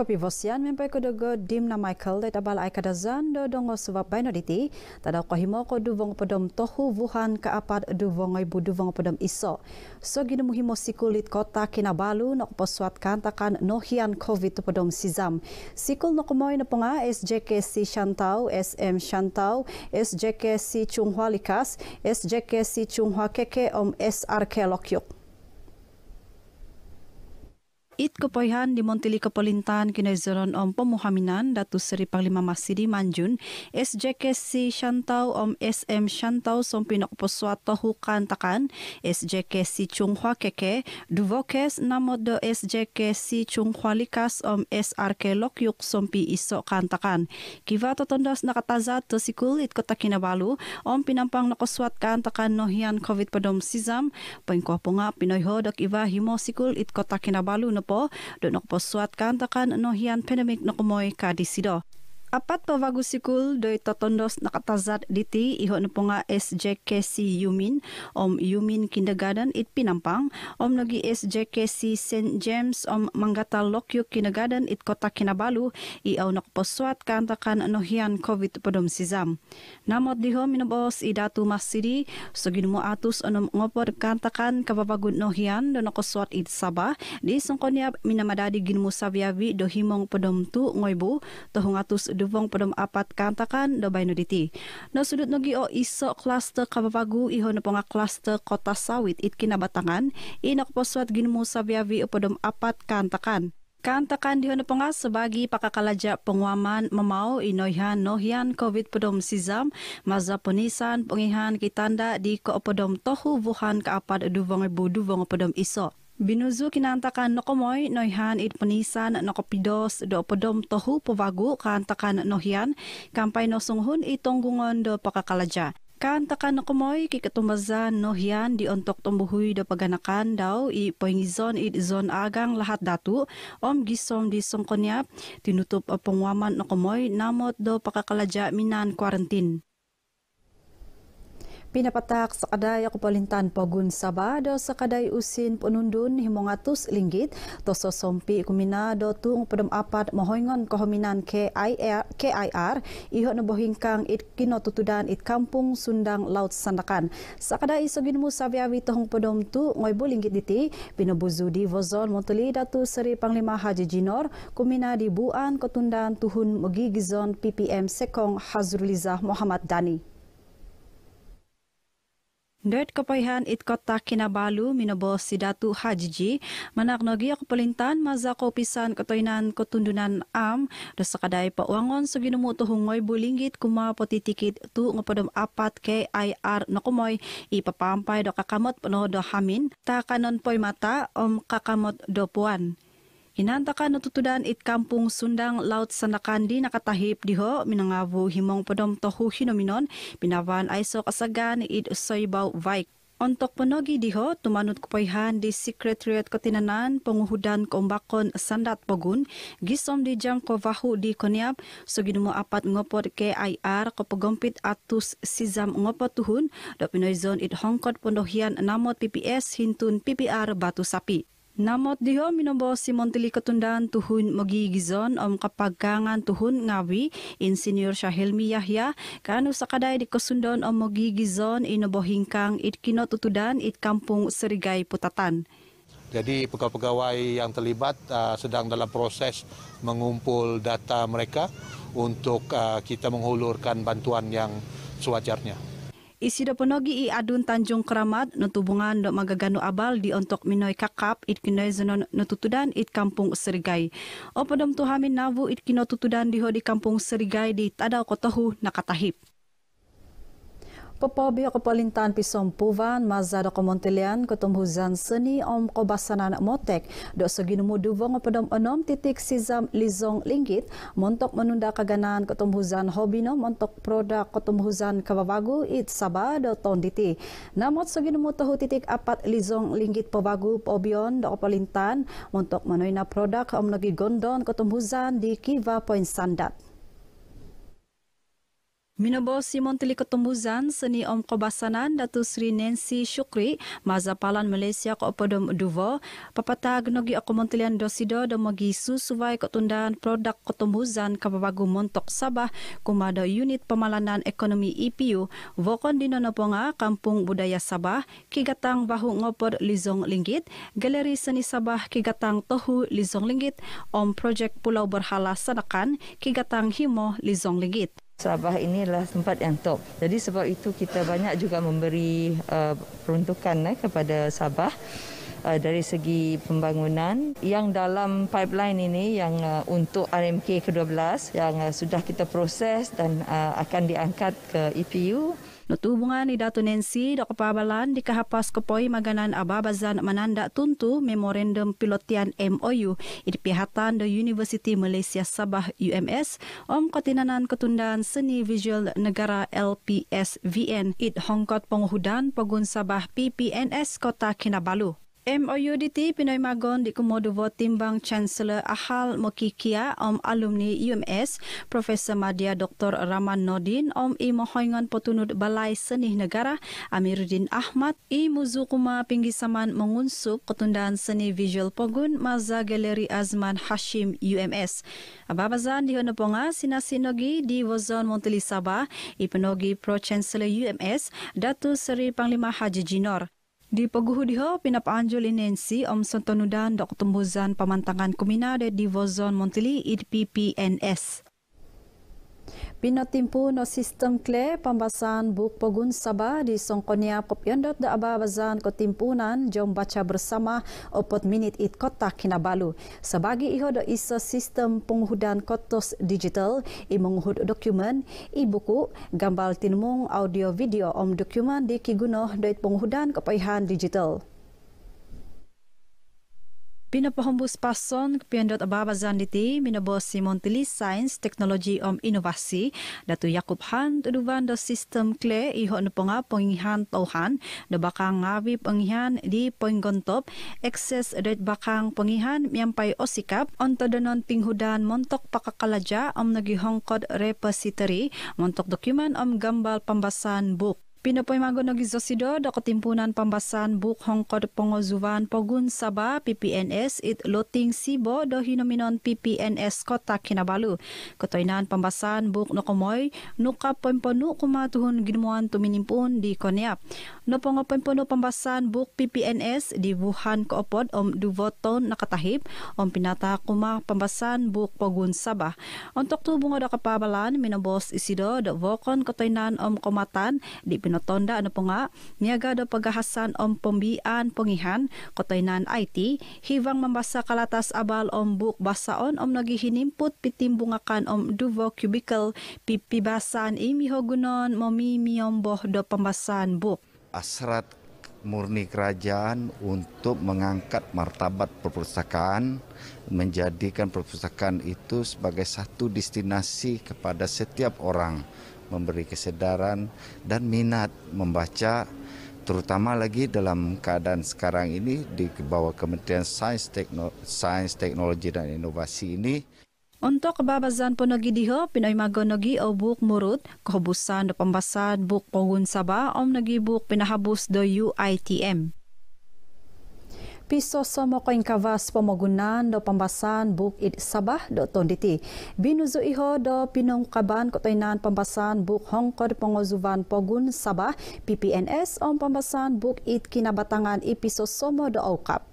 kopi vosian mempai ko dogo dim na Michael de tabal ai kada zan do dongo sebab bai no diti tada ko himo ko du vong tohu wuhan ka apat du vong ai budu vong iso so gino mu himo sikulit kota kinabalu no poswat kantakan nohian covid to podom sizam sikul no kumoi na ponga SJKC Shantau SM Shantau SJKC Chunghwa Likas SJKC Chunghwa Keke om SRK Lokyuk it kopoihan di Montili Kepolintan kini zonon om pemuhaminan datu seri panglima masih di Manjun SJKC Shantau om SM Shantau sompinok poswa tohu kantakan SJKC Chunghua keke duvokes namo do SJKC Chunghua likas om SRK Lokyuk sompi iso kantakan kiva totondas nakataza to sikul it kota kinabalu om pinampang nakoswat kantakan nohian COVID-19 sizam pengkopunga pinoyho dok iva himo sikul it kota kinabalu no po do nok po suat kan takan no hian pandemic no kumoy ka disido apat pavagusikul doy totondos nakatazat diti iho nupunga SJKC Yumin om Yumin Kindergarten it pinampang om nagi SJKC St. James om manggata Lokyo Kindergarten it kota Kinabalu iaw nakposwat kantakan nohian COVID padom sizam. Namot diho minabos idatu masidi so ginumu atus onom ngopor kantakan kapapagun nohian do nakoswat it sabah di sungkonya minamadadi ginumu sabiawi dohimong padom tu ngoybu tohungatus dubong pedom apat kantakan do bayno diti. No sudut no o iso cluster kapapagu iho no ponga cluster kota sawit it kinabatangan inok poswat ginmu sa biavi pedom apat kantakan. Kantakan diho na pangas sebagi pakakalaja pengwaman memau inoihan nohian COVID pedom sizam maza pengihan kitanda di ko pedom tohu wuhan apat duvong ibu duvong pedom isok. Binuzu kinantakan no komoy noihan itpunisan no kopidos do podom tohu povagu kantakan nohian kampay no sunghun itonggungon do pakakalaja. Kantakan no komoy kikatumazan nohian di ontok tumbuhuy do paganakan daw ipoingizon it zon agang lahat datu om gisom di sungkonyap tinutup pangwaman no komoy namot do pakakalaja minan quarantine. Pinapatak sa kaday kapalintan pagun sabado sa kaday usin punundun himongatus linggit to sa sompi kumina do tung apat mohoingon kohominan KIR, KIR iho na bohingkang it kinotutudan it kampung sundang laut sandakan. Sa kaday isogin mo sabi awi tohong padom tu ngoy bulinggit diti pinabuzu di Vozon Montoli datu seri panglima Haji Jinor kumina di buan kotundan tuhun magigizon PPM Sekong Hazruliza Muhammad Dani. Dirt kapayhan it kota kinabalu minabo si Datu Hajji manaknogi nogi ako palintan maza ko pisan katoynan kotundunan am do sa kaday pauangon sa ginumuto hungoy bulinggit kuma potitikit tu nga padom apat KIR na kumoy ipapampay do kakamot pano do hamin ta kanon poy mata om kakamot do puan. Hinanda ka natutudan it kampung sundang laut sanakandi nakatahip diho minangavu himong padom tohu hinominon pinawan ay so kasagan it usoybaw vaik. Ontok penogi diho tumanut kupayhan di Secretariat ko Penguhudan Kombakon sandat pogun gisom di jam ko vahu di konyap so ginumo apat ngopot KIR ko pagumpit atus sizam ngopot tuhun do pinoy zone it hongkot pondohian namot PPS hintun PPR batu sapi. Namot diho minombo si Montili Katundan tuhun magigizon om kapagangan tuhun ngawi in Senior Shahelmi Yahya kanu sa kaday di kasundon om magigizon inobohingkang it kinotutudan it kampung Serigay Putatan. Jadi pegawai-pegawai yang terlibat uh, sedang dalam proses mengumpul data mereka untuk uh, kita menghulurkan bantuan yang sewajarnya. Isido ponogi i adun Tanjung Keramat nutubungan do magagano abal di ontok Minoy Kakap it kinoy nututudan it Kampung Serigay. O padam tuhamin navu it kinotutudan diho di Kampung Serigay di tadaw kotohu nakatahip. Popobi ako palintan pisom puvan maza do ko Montelian ko tumhuzan seni om kobasan anak motek do sa ginumuduwa nga padom anom titik si lizong linggit montok menunda kaganaan ko tumhuzan hobi no montok produk ko tumhuzan kababago it saba do tonditi namot sa ginumutuhu titik apat lizong linggit pabago pobion do ko montok manoy produk proda ka om nagigondon ko tumhuzan di kiva point sandat. Minobo Simon Teliko Tembuzan, seni Om Kobasanan, Datu Sri Nancy Syukri, Mazapalan Malaysia ko Opodom Duvo, Papata Gnogi Oko Dosido, Domogi Susuwai ketundaan Produk ko Tembuzan, Montok Sabah, Kumado Unit Pemalanan Ekonomi IPU, e Vokon Dino Noponga, Kampung Budaya Sabah, Kigatang Bahu Ngopor Lizong Linggit, Galeri Seni Sabah, Kigatang Tohu Lizong Linggit, Om projek Pulau Berhala Sanakan, Kigatang Himo Lizong Linggit. Sabah inilah tempat yang top. Jadi sebab itu kita banyak juga memberi uh, peruntukan eh, kepada Sabah uh, dari segi pembangunan yang dalam pipeline ini yang uh, untuk RMK ke-12 yang uh, sudah kita proses dan uh, akan diangkat ke EPU. Notubungan ni Dato Nancy dok kepabalan di kahapas kepoi maganan ababazan menanda tuntu memorandum pilotian MOU di pihatan The University Malaysia Sabah UMS om katinanan ketundan seni visual negara LPSVN id hongkot penghudan pegun Sabah PPNS Kota Kinabalu. MOUDT Pinoy Magon di Komodo Timbang Chancellor Ahal Mokikia Om Alumni UMS Profesor Madya Dr. Rahman Nodin Om Imohoingan Potunud Balai Seni Negara Amiruddin Ahmad I Muzukuma Pinggisaman Mengunsup Ketundaan Seni Visual Pogun Maza Galeri Azman Hashim UMS Ababazan di Honoponga Sinasinogi di Wazon Montelisaba Ipenogi Pro Chancellor UMS Datu Seri Panglima Haji Jinor Di paguhudiho pinapaanjol inensi om santonudan, dok tumbusan pamantangan kumina, de divozon Montili idppns Pinatimpo no sistem kle pambasan buk pagun sabah di Songkonia kopyandot da ababazan ko timpunan jom baca bersama opot minit it kota Kinabalu. Sebagai iho da isa sistem penghudan kotos digital i menghud dokumen i buku gambal tinmung audio video om dokumen di kiguno doit penghudan kepaihan digital. Pinapahumbus pason piandot ababazan diti minabos si Montilis Science Technology om Inovasi datu Yakub Han tuduban do system kle iho no nga pengihan tohan do bakang ngawi pengihan di penggontop excess red bakang pengihan miampay osikap onto donon pinghudan montok pakakalaja om nagihongkod repository montok dokumen om gambal pambasan book Pinapoy magon og isosidod ako timpunan pambasan bukhong kod pongozuvan pogun saba PPNS it loting sibo do hinominon PPNS kota kinabalu. Kotoinan pambasan buk no komoy nuka pomponu kumatuhon ginmuan tuminimpun di Koneap. No pongo pomponu pambasan buk PPNS di Wuhan koopod om duvoton nakatahip om pinata kuma pambasan buk pogun saba. Ontok tubong da kapabalan minobos isido do vokon kotoinan om komatan di pinotonda ano po nga, niyaga do pagahasan om pombian pungihan kotoinan IT, hivang mambasa kalatas abal om buk basaon om nagihinimput pitimbungakan om duvo cubicle pipibasan imihogunon momimiyomboh do pembasan buk. Asrat murni kerajaan untuk mengangkat martabat perpustakaan, menjadikan perpustakaan itu sebagai satu destinasi kepada setiap orang, memberi kesedaran dan minat membaca, terutama lagi dalam keadaan sekarang ini di bawah Kementerian Sains, Teknologi, Sains, Teknologi dan Inovasi ini. Untuk babazan po nagidiho, Pinoy magonogi o buk murut, kohubusan do pambasad buk pogun saba om nagibuk pinahabus do UITM. Piso sa ko kavas pamagunan do pambasan buk it sabah do tonditi. Binuzo iho do pinong kaban kotoynan pambasan buk hongkod pongozuvan pogun sabah PPNS om pambasan buk it kinabatangan ipiso somo do aukap.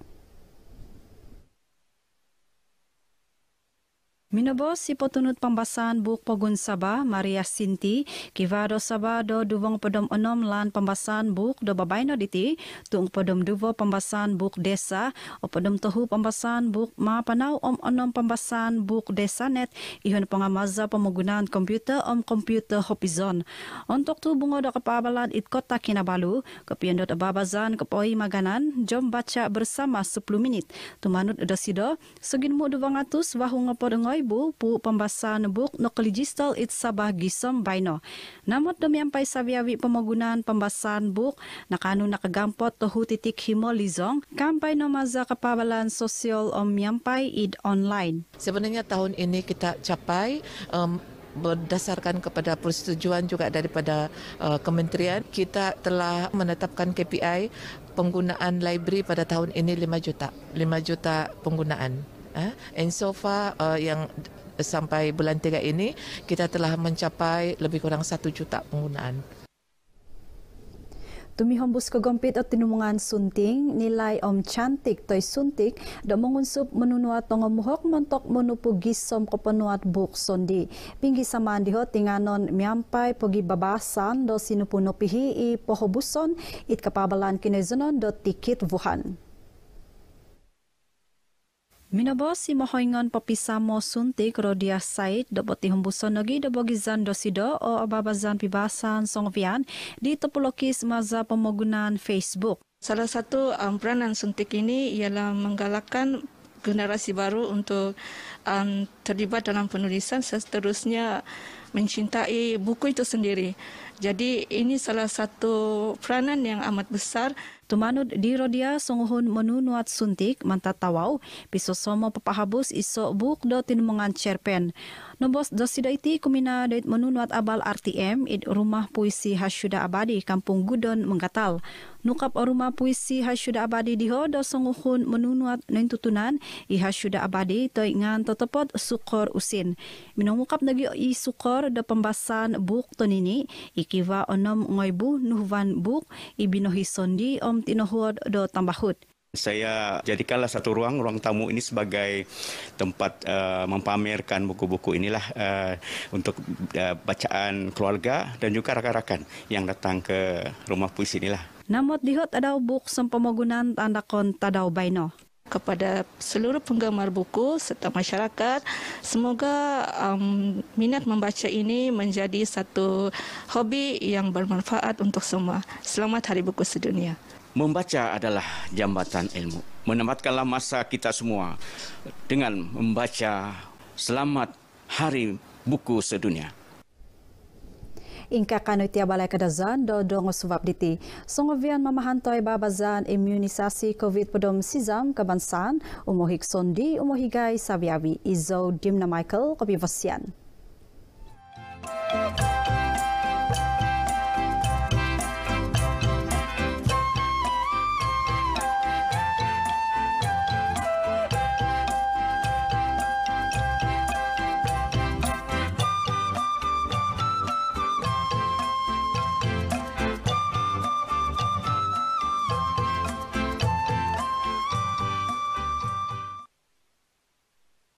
Minobos si potunut pambasan buk pogun sabah Maria Sinti kivado sabah do duvong podom onom lan pambasan buk do babaino diti tung pedom duvo pambasan buk desa o podom tohu pambasan buk ma panau om enom pambasan buk desa net ihon pengamaza pemogunan komputer om komputer hopizon untuk tu bungo do kapabalan it kota kinabalu do babazan kepoi maganan jom baca bersama sepuluh minit tu manut do sido sugin mu duvong atus wahungo podong Bible pu pembasan buk no kolegistal it sabah gisom bayno. Namot do miyampay sabiawi pemogunan pembasan buk na kanu nakagampot tohu titik himolizong kampay no maza kapabalan sosial o miyampay id online. Sebenarnya tahun ini kita capai um, berdasarkan kepada persetujuan juga daripada uh, kementerian kita telah menetapkan KPI penggunaan library pada tahun ini 5 juta 5 juta penggunaan Eh? And so far uh, yang sampai bulan tiga ini kita telah mencapai lebih kurang satu juta penggunaan. Tumi hombus ko gompit at tinumungan sunting, nilai om cantik toy suntik, do mongunsup menunua tongo muhok mentok menupu gisom ko penuat buk sondi. Pinggi sama andi ho tinganon miampai pogi babasan do sinupu nopihi i pohobuson it kapabalan kinezunon do tikit wuhan. Minabo si mahoingon papisa mo suntik rodia sait dobo ti humbuson nagi dobo gizan dosido o ababazan pibasan songvian di topolokis maza pemogunan Facebook. Salah satu um, peranan suntik ini ialah menggalakkan generasi baru untuk um, terlibat dalam penulisan seterusnya mencintai buku itu sendiri. Jadi ini salah satu peranan yang amat besar. Tumanod di Rodia, sunguhon manunuat suntik, tawau piso somo pepahabus iso buk do tinumungan cerpen. Nubos do sidaiti kumina dait manunuat abal RTM id rumah puisi Hasyuda Abadi, Kampung Gudon, Menggatal. Nukap rumah puisi Hasyuda Abadi diho do sunguhon manunuat nain tutunan i Hasyuda Abadi toy ngan totopot sukor usin. Minungukap nagi i sukor do pembasan buk tonini, ikiva onom ngoy bu nuhvan buk ibinohi sondi om Om Tinoho do Tambahut. Saya jadikanlah satu ruang, ruang tamu ini sebagai tempat uh, mempamerkan buku-buku inilah uh, untuk uh, bacaan keluarga dan juga rakan-rakan yang datang ke rumah puisi inilah. Namun dihut adau buk sempemogunan tanda kon tadau baino. Kepada seluruh penggemar buku serta masyarakat, semoga um, minat membaca ini menjadi satu hobi yang bermanfaat untuk semua. Selamat Hari Buku Sedunia. Membaca adalah jambatan ilmu. Menempatkanlah masa kita semua dengan membaca Selamat Hari Buku Sedunia. Ingka kanutia balai kadazan do dongo suwab diti. Songovian mamahantoy babazan imunisasi COVID pedom sizam kabansan umohik sondi umohigai sabiawi izo dimna Michael kopi vasian. Thank you.